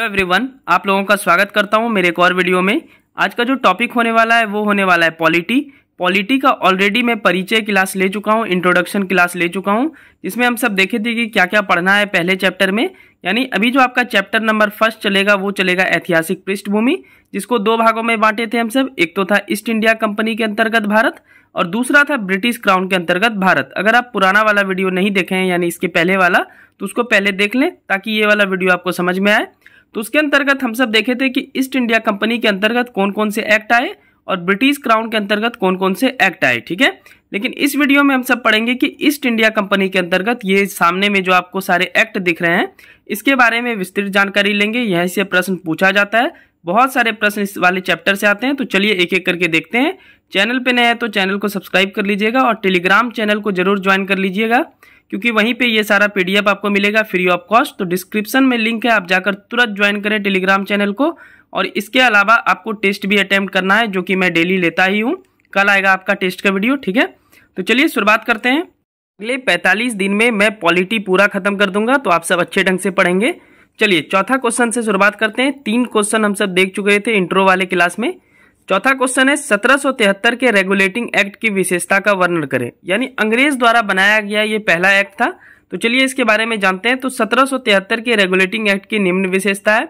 everyone आप लोगों का स्वागत करता हूं मेरे एक और वीडियो में आज का जो टॉपिक होने वाला है वो होने वाला है पॉलिटी पॉलिटी का ऑलरेडी मैं परिचय क्लास ले चुका हूं इंट्रोडक्शन क्लास ले चुका हूं जिसमें हम सब देखे थे कि क्या क्या पढ़ना है पहले चैप्टर में यानी अभी जो आपका चैप्टर नंबर फर्स्ट चलेगा वो चलेगा ऐतिहासिक पृष्ठभूमि जिसको दो भागों में बांटे थे हम सब एक तो था ईस्ट इंडिया कंपनी के अंतर्गत भारत और दूसरा था ब्रिटिश क्राउन के अंतर्गत भारत अगर आप पुराना वाला वीडियो नहीं देखे हैं यानी इसके पहले वाला तो उसको पहले देख लें ताकि ये वाला वीडियो आपको समझ में आए तो उसके अंतर्गत हम सब देखे थे कि ईस्ट इंडिया कंपनी के अंतर्गत कौन कौन से एक्ट आए और ब्रिटिश क्राउन के अंतर्गत कौन कौन से एक्ट आए ठीक है लेकिन इस वीडियो में हम सब पढ़ेंगे कि ईस्ट इंडिया कंपनी के अंतर्गत ये सामने में जो आपको सारे एक्ट दिख रहे हैं इसके बारे में विस्तृत जानकारी लेंगे यहाँ से प्रश्न पूछा जाता है बहुत सारे प्रश्न इस वाले चैप्टर से आते हैं तो चलिए एक एक करके देखते हैं चैनल पे नए हैं तो चैनल को सब्सक्राइब कर लीजिएगा और टेलीग्राम चैनल को जरूर ज्वाइन कर लीजिएगा क्योंकि वहीं पे ये सारा पीडीएफ आपको मिलेगा फ्री ऑफ कॉस्ट तो डिस्क्रिप्शन में लिंक है आप जाकर तुरंत ज्वाइन करें टेलीग्राम चैनल को और इसके अलावा आपको टेस्ट भी अटैम्प्ट करना है जो कि मैं डेली लेता ही हूँ कल आएगा आपका टेस्ट का वीडियो ठीक है तो चलिए शुरुआत करते हैं अगले 45 दिन में मैं पॉलिटी पूरा खत्म कर दूंगा तो आप सब अच्छे ढंग से पढ़ेंगे चलिए चौथा क्वेश्चन से शुरुआत करते हैं तीन क्वेश्चन हम सब देख चुके थे इंट्रो वाले क्लास में चौथा क्वेश्चन है सत्रह के रेगुलेटिंग एक्ट की विशेषता का वर्णन करें यानी अंग्रेज द्वारा बनाया गया ये पहला एक्ट था तो चलिए इसके बारे में जानते हैं तो सत्रह के रेगुलेटिंग एक्ट की निम्न विशेषता है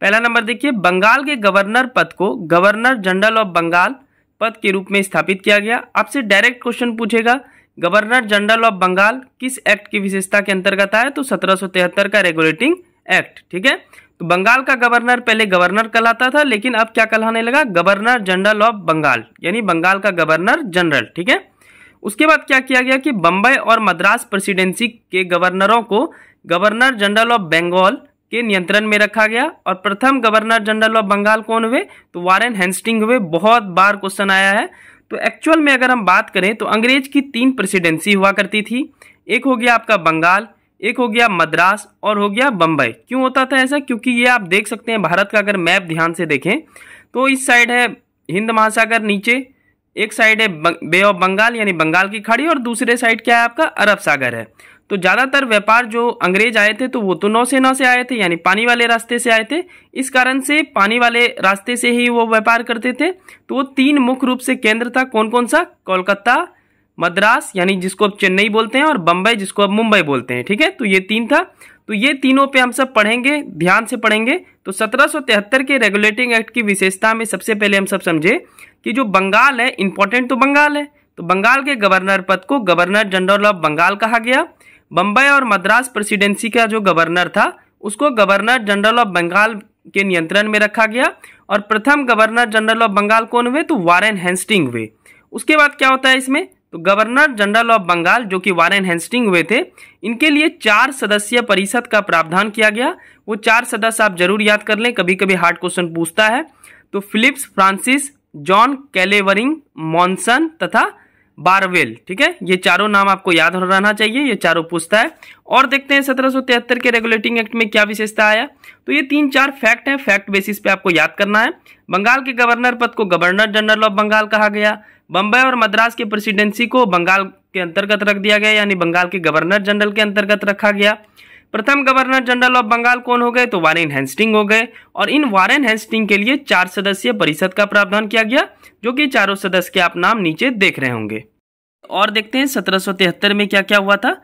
पहला नंबर देखिए बंगाल के गवर्नर पद को गवर्नर जनरल ऑफ बंगाल पद के रूप में स्थापित किया गया आपसे डायरेक्ट क्वेश्चन पूछेगा गवर्नर जनरल ऑफ बंगाल किस एक्ट की विशेषता के अंतर्गत आया तो सत्रह का रेगुलेटिंग एक्ट ठीक है तो बंगाल का गवर्नर पहले गवर्नर कहलाता था लेकिन अब क्या कहलाने लगा गवर्नर जनरल ऑफ बंगाल यानी बंगाल का गवर्नर जनरल ठीक है उसके बाद क्या किया गया कि बम्बई और मद्रास प्रेसिडेंसी के गवर्नरों को गवर्नर जनरल ऑफ बंगाल के नियंत्रण में रखा गया और प्रथम गवर्नर जनरल ऑफ बंगाल कौन हुए तो वारेन हैंस्टिंग हुए बहुत बार क्वेश्चन आया है तो एक्चुअल में अगर हम बात करें तो अंग्रेज की तीन प्रेसिडेंसी हुआ करती थी एक हो गया आपका बंगाल एक हो गया मद्रास और हो गया बम्बई क्यों होता था ऐसा क्योंकि ये आप देख सकते हैं भारत का अगर मैप ध्यान से देखें तो इस साइड है हिंद महासागर नीचे एक साइड है बे ऑफ बंगाल यानी बंगाल की खाड़ी और दूसरे साइड क्या है आपका अरब सागर है तो ज़्यादातर व्यापार जो अंग्रेज आए थे तो वो तो नौसेना से आए थे यानी पानी वाले रास्ते से आए थे इस कारण से पानी वाले रास्ते से ही वो व्यापार करते थे तो वो तीन मुख्य रूप से केंद्र था कौन कौन सा कोलकाता मद्रास यानी जिसको अब चेन्नई बोलते हैं और बम्बई जिसको अब मुंबई बोलते हैं ठीक है तो ये तीन था तो ये तीनों पे हम सब पढ़ेंगे ध्यान से पढ़ेंगे तो 1773 के रेगुलेटिंग एक्ट की विशेषता में सबसे पहले हम सब समझे कि जो बंगाल है इंपॉर्टेंट तो बंगाल है तो बंगाल के गवर्नर पद को गवर्नर जनरल ऑफ बंगाल कहा गया बम्बई और मद्रास प्रेसिडेंसी का जो गवर्नर था उसको गवर्नर जनरल ऑफ बंगाल के नियंत्रण में रखा गया और प्रथम गवर्नर जनरल ऑफ बंगाल कौन हुए तो वारेन हेंस्टिंग हुए उसके बाद क्या होता है इसमें तो गवर्नर जनरल ऑफ बंगाल जो कि वारेन हेंस्टिंग हुए थे इनके लिए चार सदस्यीय परिषद का प्रावधान किया गया वो चार सदस्य आप जरूर याद कर लें कभी कभी हार्ड क्वेश्चन पूछता है तो Philips Francis John Clavering Monson तथा बारवेल ठीक है ये चारों नाम आपको याद रहना चाहिए ये चारों पूछता है और देखते हैं तिहत्तर के रेगुलेटिंग एक्ट में क्या विशेषता आया तो ये तीन चार फैक्ट हैं फैक्ट बेसिस पे आपको याद करना है बंगाल के गवर्नर पद को गवर्नर जनरल ऑफ बंगाल कहा गया बम्बई और मद्रास की प्रेसिडेंसी को बंगाल के अंतर्गत रख दिया गया यानी बंगाल के गवर्नर जनरल के अंतर्गत रखा गया प्रथम गवर्नर जनरल ऑफ बंगाल कौन हो गए तो वारेन हेस्टिंग हो गए और इन वारेन हेस्टिंग के लिए चार सदस्यीय परिषद का प्रावधान किया गया जो कि चारों सदस्य के आप नाम नीचे देख रहे होंगे और देखते हैं सत्रह में क्या क्या हुआ था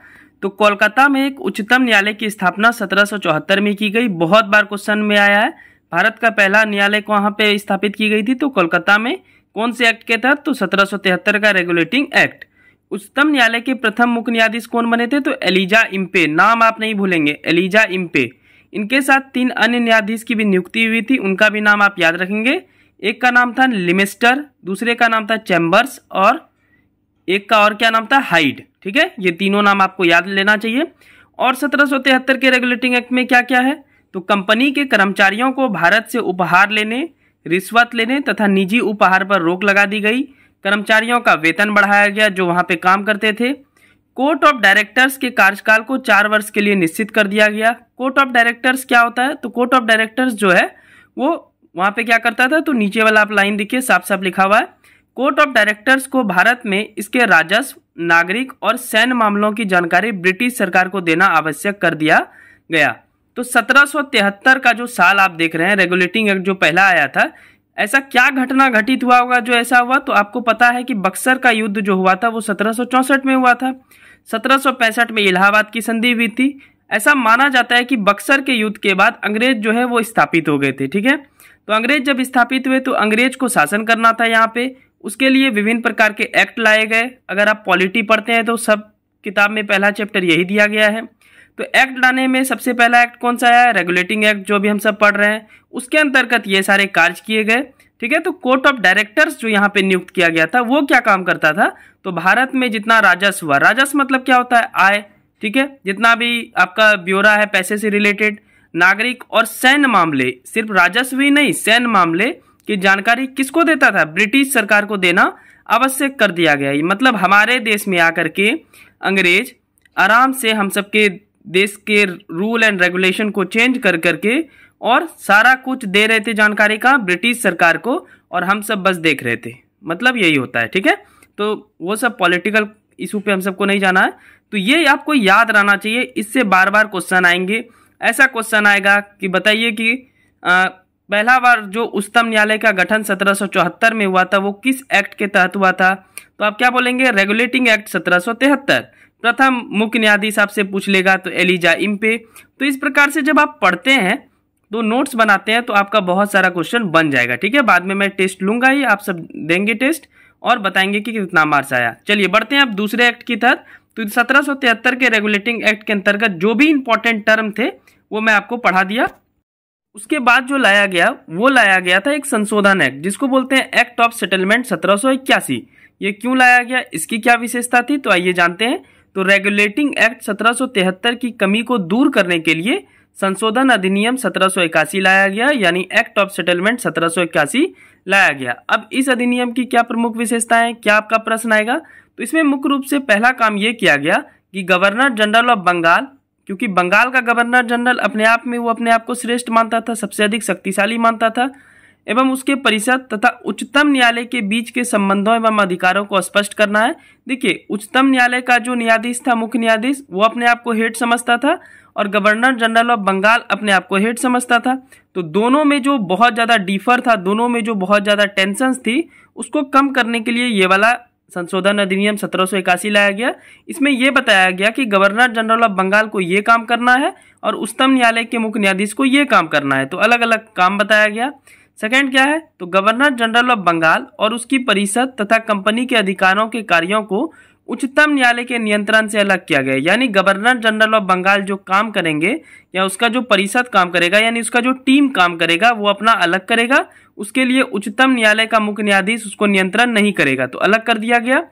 तो कोलकाता में एक उच्चतम न्यायालय की स्थापना सत्रह में की गई बहुत बार क्वेश्चन में आया है भारत का पहला न्यायालय वहाँ पे स्थापित की गई थी तो कोलकाता में कौन से एक्ट के तहत तो सत्रह का रेगुलेटिंग एक्ट उच्चतम न्यायालय के प्रथम मुख्य न्यायाधीश कौन बने थे तो एलिजा इम्पे नाम आप नहीं भूलेंगे एलिजा इम्पे इनके साथ तीन अन्य न्यायाधीश की भी नियुक्ति हुई थी उनका भी नाम आप याद रखेंगे एक का नाम था लिमिस्टर दूसरे का नाम था चैम्बर्स और एक का और क्या नाम था हाइड ठीक है ये तीनों नाम आपको याद लेना चाहिए और सत्रह के रेगुलेटिंग एक्ट में क्या क्या है तो कंपनी के कर्मचारियों को भारत से उपहार लेने रिश्वत लेने तथा निजी उपहार पर रोक लगा दी गई कर्मचारियों का वेतन बढ़ाया गया जो वहां पे काम करते थे कोर्ट ऑफ डायरेक्टर्स के कार्यकाल को चार वर्ष के लिए निश्चित कर दिया गया कोर्ट ऑफ डायरेक्टर्स क्या होता है तो कोर्ट ऑफ डायरेक्टर्स जो है वो वहाँ पे क्या करता था तो नीचे वाला आप लाइन देखिए साफ साफ लिखा हुआ है कोर्ट ऑफ डायरेक्टर्स को भारत में इसके राजस्व नागरिक और सैन्य मामलों की जानकारी ब्रिटिश सरकार को देना आवश्यक कर दिया गया तो 1773 का जो साल आप देख रहे हैं रेगुलेटिंग एक्ट जो पहला आया था ऐसा क्या घटना घटित हुआ होगा जो ऐसा हुआ तो आपको पता है कि बक्सर का युद्ध जो हुआ था वो सत्रह में हुआ था सत्रह में इलाहाबाद की संधि हुई थी ऐसा माना जाता है कि बक्सर के युद्ध के बाद अंग्रेज जो है वो स्थापित हो गए थे ठीक है तो अंग्रेज जब स्थापित हुए तो अंग्रेज को शासन करना था यहाँ पे उसके लिए विभिन्न प्रकार के एक्ट लाए गए अगर आप पॉलिटी पढ़ते हैं तो सब किताब में पहला चैप्टर यही दिया गया है तो एक्ट लाने में सबसे पहला एक्ट कौन सा है रेगुलेटिंग एक्ट जो भी हम सब पढ़ रहे हैं उसके अंतर्गत ये सारे कार्य किए गए ठीक है तो कोर्ट ऑफ डायरेक्टर्स जो यहाँ पे नियुक्त किया गया था वो क्या काम करता था तो भारत में जितना राजस्व हुआ राजस्व मतलब क्या होता है आय ठीक है जितना भी आपका ब्यौरा है पैसे से रिलेटेड नागरिक और सैन्य मामले सिर्फ राजस्व ही नहीं सैन्य मामले की जानकारी किसको देता था ब्रिटिश सरकार को देना आवश्यक कर दिया गया मतलब हमारे देश में आकर के अंग्रेज आराम से हम सबके देश के रूल एंड रेगुलेशन को चेंज कर करके और सारा कुछ दे रहे थे जानकारी का ब्रिटिश सरकार को और हम सब बस देख रहे थे मतलब यही होता है ठीक है तो वो सब पॉलिटिकल इशू पे हम सबको नहीं जाना है तो ये आपको याद रहना चाहिए इससे बार बार क्वेश्चन आएंगे ऐसा क्वेश्चन आएगा कि बताइए कि आ, पहला बार जो उच्चतम न्यायालय का गठन 1774 में हुआ था वो किस एक्ट के तहत हुआ था तो आप क्या बोलेंगे रेगुलेटिंग एक्ट 1773 प्रथम मुख्य न्यायाधीश आपसे पूछ लेगा तो एलिजा इम्पे तो इस प्रकार से जब आप पढ़ते हैं तो नोट्स बनाते हैं तो आपका बहुत सारा क्वेश्चन बन जाएगा ठीक है बाद में मैं टेस्ट लूंगा ही आप सब देंगे टेस्ट और बताएंगे कि कितना मार्क्स आया चलिए बढ़ते हैं आप दूसरे एक्ट की तहत तो सत्रह के रेगुलेटिंग एक्ट के अंतर्गत जो भी इंपॉर्टेंट टर्म थे वो मैं आपको पढ़ा दिया उसके बाद जो लाया गया वो लाया गया था एक संशोधन एक्ट जिसको बोलते हैं एक्ट ऑफ सेटलमेंट सत्रह ये क्यों लाया गया इसकी क्या विशेषता थी तो आइए जानते हैं तो रेगुलेटिंग एक्ट 1773 की कमी को दूर करने के लिए संशोधन अधिनियम 1781 लाया गया यानी एक्ट ऑफ सेटलमेंट 1781 लाया गया अब इस अधिनियम की क्या प्रमुख विशेषताएं क्या आपका प्रश्न आएगा तो इसमें मुख्य रूप से पहला काम ये किया गया कि गवर्नर जनरल ऑफ बंगाल क्योंकि बंगाल का गवर्नर जनरल अपने आप में वो अपने आप को श्रेष्ठ मानता था सबसे अधिक शक्तिशाली मानता था एवं उसके परिषद तथा उच्चतम न्यायालय के बीच के संबंधों एवं अधिकारों को स्पष्ट करना है देखिए उच्चतम न्यायालय का जो न्यायाधीश था मुख्य न्यायाधीश वो अपने आप को हेड समझता था और गवर्नर जनरल ऑफ बंगाल अपने आप को हेड समझता था तो दोनों में जो बहुत ज़्यादा डिफर था दोनों में जो बहुत ज़्यादा टेंशन थी उसको कम करने के लिए ये वाला संशोधन अधिनियम सत्रह लाया गया इसमें यह बताया गया कि गवर्नर जनरल ऑफ बंगाल को ये काम करना है और उच्चतम न्यायालय के मुख्य न्यायाधीश को ये काम करना है तो अलग अलग काम बताया गया सेकंड क्या है तो गवर्नर जनरल ऑफ बंगाल और उसकी परिषद तथा कंपनी के अधिकारों के कार्यों को उच्चतम न्यायालय के नियंत्रण से अलग किया गया यानी गवर्नर जनरल ऑफ बंगाल जो काम करेंगे या उसका जो परिषद काम करेगा यानी उसका जो टीम काम करेगा वो अपना अलग करेगा उसके लिए उच्चतम न्यायालय का मुख्य न्यायाधीश उसको नियंत्रण नहीं करेगा तो अलग कर दिया गया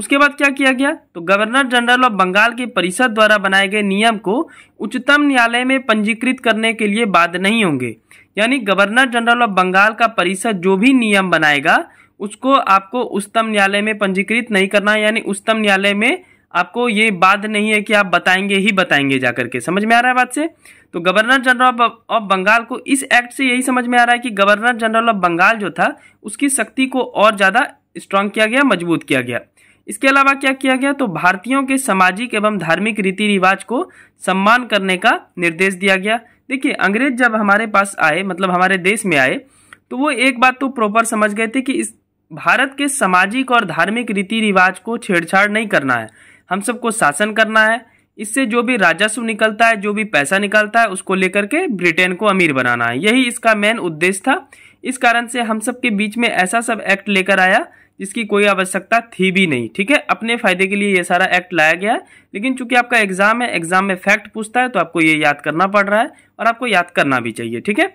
उसके बाद क्या किया गया तो गवर्नर जनरल ऑफ बंगाल के परिषद द्वारा बनाए गए नियम को उच्चतम न्यायालय में पंजीकृत करने के लिए बाध्य नहीं होंगे यानी गवर्नर जनरल ऑफ बंगाल का परिषद जो भी नियम बनाएगा उसको आपको उच्चतम न्यायालय में पंजीकृत नहीं करना है यानी उच्चतम न्यायालय में आपको ये बात नहीं है कि आप बताएंगे ही बताएंगे जाकर के समझ में आ रहा है बात से तो गवर्नर जनरल ऑफ बंगाल को इस एक्ट से यही समझ में आ रहा है कि गवर्नर जनरल ऑफ बंगाल जो था उसकी शक्ति को और ज़्यादा स्ट्रांग किया गया मजबूत किया गया इसके अलावा क्या किया गया तो भारतीयों के सामाजिक एवं धार्मिक रीति रिवाज को सम्मान करने का निर्देश दिया गया देखिए अंग्रेज जब हमारे पास आए मतलब हमारे देश में आए तो वो एक बात तो प्रॉपर समझ गए थे कि इस भारत के सामाजिक और धार्मिक रीति रिवाज को छेड़छाड़ नहीं करना है हम सबको शासन करना है इससे जो भी राजस्व निकलता है जो भी पैसा निकलता है उसको लेकर के ब्रिटेन को अमीर बनाना है यही इसका मेन उद्देश्य था इस कारण से हम सब के बीच में ऐसा सब एक्ट लेकर आया इसकी कोई आवश्यकता थी भी नहीं ठीक है अपने फायदे के लिए ये सारा एक्ट लाया गया है लेकिन चूंकि आपका एग्जाम है एग्जाम में फैक्ट पूछता है तो आपको ये याद करना पड़ रहा है और आपको याद करना भी चाहिए ठीक है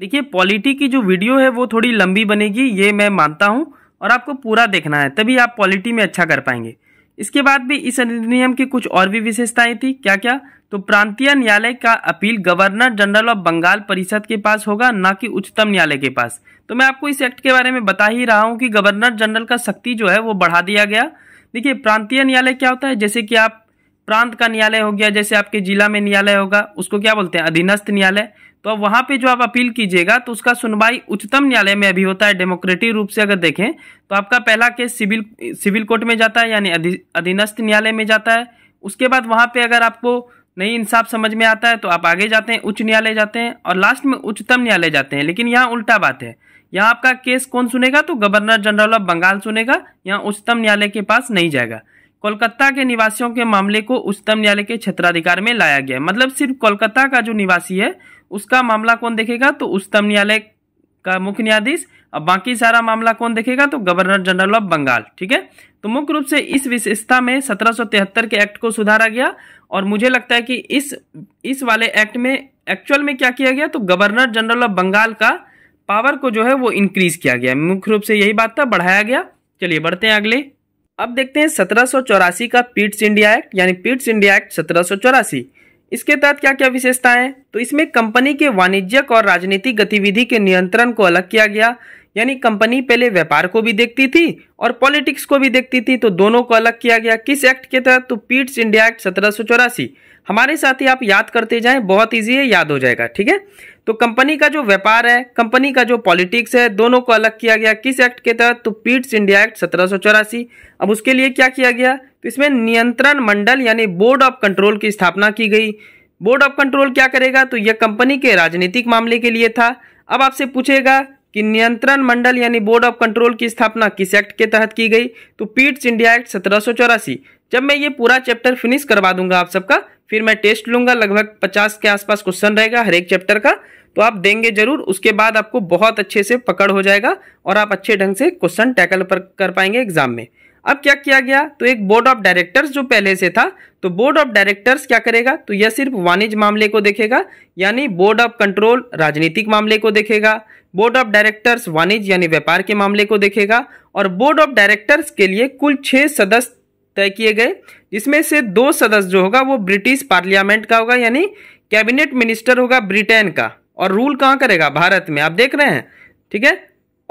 देखिए पॉलिटी की जो वीडियो है वो थोड़ी लंबी बनेगी ये मैं मानता हूँ और आपको पूरा देखना है तभी आप पॉलिटी में अच्छा कर पाएंगे इसके बाद भी इस अधिनियम की कुछ और भी विशेषताएं थी क्या क्या तो प्रांतीय न्यायालय का appeal governor general of Bengal परिषद के पास होगा ना कि उच्चतम न्यायालय के पास तो मैं आपको इस एक्ट के बारे में बता ही रहा हूँ कि गवर्नर जनरल का शक्ति जो है वो बढ़ा दिया गया देखिए प्रांतीय न्यायालय क्या होता है जैसे कि आप प्रांत का न्यायालय हो गया जैसे आपके जिला में न्यायालय होगा उसको क्या बोलते हैं अधीनस्थ न्यायालय तो अब वहाँ पे जो आप अपील कीजिएगा तो उसका सुनवाई उच्चतम न्यायालय में अभी होता है डेमोक्रेटिक रूप से अगर देखें तो आपका पहला केस सिविल सिविल कोर्ट में जाता है यानी अधीनस्थ न्यायालय में जाता है उसके बाद वहाँ पर अगर आपको नहीं इंसाफ समझ में आता है तो आप आगे जाते हैं उच्च न्यायालय जाते हैं और लास्ट में उच्चतम न्यायालय जाते हैं लेकिन यहाँ उल्टा बात है यहाँ आपका केस कौन सुनेगा तो गवर्नर जनरल ऑफ बंगाल सुनेगा यहाँ उच्चतम न्यायालय के पास नहीं जाएगा कोलकाता के निवासियों के मामले को उच्चतम न्यायालय के क्षेत्राधिकार में लाया गया मतलब सिर्फ कोलकाता का जो निवासी है उसका मामला कौन देखेगा तो उच्चतम न्यायालय का मुख्य न्यायाधीश और बाकी सारा मामला कौन देखेगा तो गवर्नर जनरल ऑफ बंगाल ठीक है तो मुख्य रूप से इस विशेषता में 1773 के एक्ट को सुधारा गया और मुझे लगता है कि इस इस वाले एक्ट में एक्चुअल में क्या किया गया तो गवर्नर जनरल ऑफ बंगाल का पावर को जो है वो इंक्रीज किया गया मुख्य रूप से यही बात था बढ़ाया गया चलिए बढ़ते हैं अगले अब देखते हैं सत्रह का पीट्स इंडिया एक्ट यानी पीट्स इंडिया एक्ट सत्रह इसके तहत क्या क्या विशेषताएं तो इसमें कंपनी के वाणिज्यिक और राजनीतिक गतिविधि के नियंत्रण को अलग किया गया यानी कंपनी पहले व्यापार को भी देखती थी और पॉलिटिक्स को भी देखती थी तो दोनों को अलग किया गया किस एक्ट के तहत तो पीट्स इंडिया एक्ट सत्रह हमारे साथ ही आप याद करते जाएं बहुत ईजी है याद हो जाएगा ठीक है तो कंपनी का जो व्यापार है कंपनी का जो पॉलिटिक्स है दोनों को अलग किया गया किस एक्ट के तहत तो पीट्स इंडिया एक्ट सत्रह अब उसके लिए क्या किया गया तो इसमें नियंत्रण मंडल यानी बोर्ड ऑफ कंट्रोल की स्थापना की गई बोर्ड ऑफ कंट्रोल क्या करेगा तो यह कंपनी के राजनीतिक मामले के लिए था अब आपसे पूछेगा कि नियंत्रण मंडल यानी बोर्ड ऑफ कंट्रोल की स्थापना किस एक्ट के तहत की गई तो पीट्स इंडिया एक्ट सत्रह जब मैं ये पूरा चैप्टर फिनिश करवा दूंगा आप सबका फिर मैं टेस्ट लूंगा लगभग पचास के आसपास क्वेश्चन रहेगा हर एक चैप्टर का तो आप देंगे जरूर उसके बाद आपको बहुत अच्छे से पकड़ हो जाएगा और आप अच्छे ढंग से क्वेश्चन टैकल पर कर पाएंगे एग्जाम में अब क्या किया गया तो एक बोर्ड ऑफ डायरेक्टर्स जो पहले से था तो बोर्ड ऑफ डायरेक्टर्स क्या करेगा तो यह सिर्फ वाणिज्य मामले को देखेगा यानी बोर्ड ऑफ कंट्रोल राजनीतिक मामले को देखेगा बोर्ड ऑफ डायरेक्टर्स वाणिज्य यानी व्यापार के मामले को देखेगा और बोर्ड ऑफ डायरेक्टर्स के लिए कुल छह सदस्य तय किए गए जिसमें से दो सदस्य जो होगा वो ब्रिटिश पार्लियामेंट का होगा यानी कैबिनेट मिनिस्टर होगा ब्रिटेन का और रूल कहाँ करेगा भारत में आप देख रहे हैं ठीक है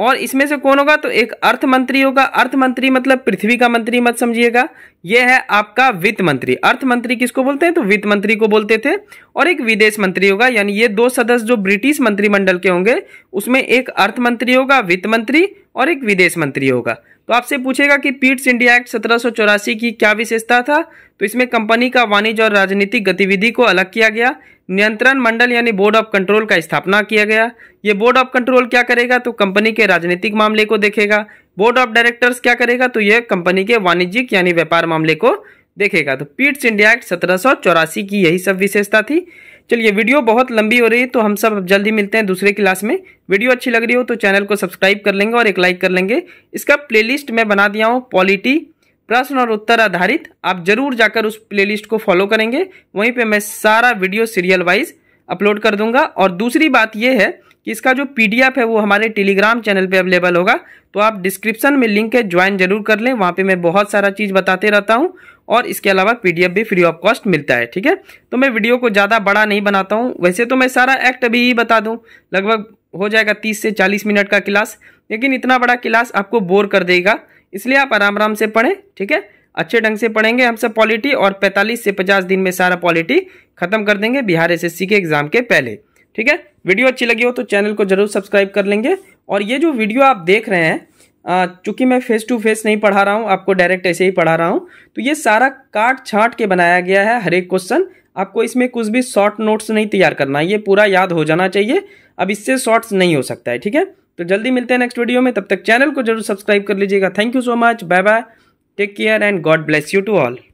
और इसमें से कौन होगा तो एक अर्थ मंत्री होगा अर्थ मंत्री मतलब पृथ्वी का मंत्री मत समझिएगा यह है आपका वित्त मंत्री अर्थ मंत्री किसको बोलते हैं तो वित्त मंत्री को बोलते थे और एक विदेश मंत्री होगा यानी ये दो सदस्य जो ब्रिटिश मंत्रिमंडल के होंगे उसमें एक अर्थ मंत्री होगा वित्त मंत्री और एक विदेश मंत्री होगा तो आपसे पूछेगा कि पीट्स इंडिया एक्ट सत्रह की क्या विशेषता था तो इसमें कंपनी का वाणिज्य और राजनीतिक गतिविधि को अलग किया गया नियंत्रण मंडल यानी बोर्ड ऑफ कंट्रोल का स्थापना किया गया ये बोर्ड ऑफ कंट्रोल क्या करेगा तो कंपनी के राजनीतिक मामले को देखेगा बोर्ड ऑफ डायरेक्टर्स क्या करेगा तो यह कंपनी के वाणिज्यिक यानी व्यापार मामले को देखेगा तो पीट्स इंडिया एक्ट सत्रह की यही सब विशेषता थी चलिए वीडियो बहुत लंबी हो रही है तो हम सब जल्दी मिलते हैं दूसरे क्लास में वीडियो अच्छी लग रही हो तो चैनल को सब्सक्राइब कर लेंगे और एक लाइक कर लेंगे इसका प्लेलिस्ट मैं बना दिया हूँ पॉलिटी प्रश्न और उत्तर आधारित आप जरूर जाकर उस प्लेलिस्ट को फॉलो करेंगे वहीं पे मैं सारा वीडियो सीरियल वाइज अपलोड कर दूंगा और दूसरी बात यह है कि इसका जो पीडीएफ है वो हमारे टेलीग्राम चैनल पे अवेलेबल होगा तो आप डिस्क्रिप्शन में लिंक है ज्वाइन जरूर कर लें वहाँ पे मैं बहुत सारा चीज़ बताते रहता हूँ और इसके अलावा पीडीएफ भी फ्री ऑफ कॉस्ट मिलता है ठीक है तो मैं वीडियो को ज़्यादा बड़ा नहीं बनाता हूँ वैसे तो मैं सारा एक्ट अभी ही बता दूँ लगभग हो जाएगा तीस से चालीस मिनट का क्लास लेकिन इतना बड़ा क्लास आपको बोर कर देगा इसलिए आप आराम आराम से पढ़ें ठीक है अच्छे ढंग से पढ़ेंगे हम सब पॉलिटी और 45 से 50 दिन में सारा पॉलिटी खत्म कर देंगे बिहार एस के एग्जाम के पहले ठीक है वीडियो अच्छी लगी हो तो चैनल को जरूर सब्सक्राइब कर लेंगे और ये जो वीडियो आप देख रहे हैं चूंकि मैं फेस टू फेस नहीं पढ़ा रहा हूँ आपको डायरेक्ट ऐसे ही पढ़ा रहा हूँ तो ये सारा काट छाँट के बनाया गया है हर एक क्वेश्चन आपको इसमें कुछ भी शॉर्ट नोट्स नहीं तैयार करना ये पूरा याद हो जाना चाहिए अब इससे शॉर्ट्स नहीं हो सकता है ठीक है तो जल्दी मिलते हैं नेक्स्ट वीडियो में तब तक चैनल को जरूर सब्सक्राइब कर लीजिएगा thank you so much bye bye take care and God bless you to all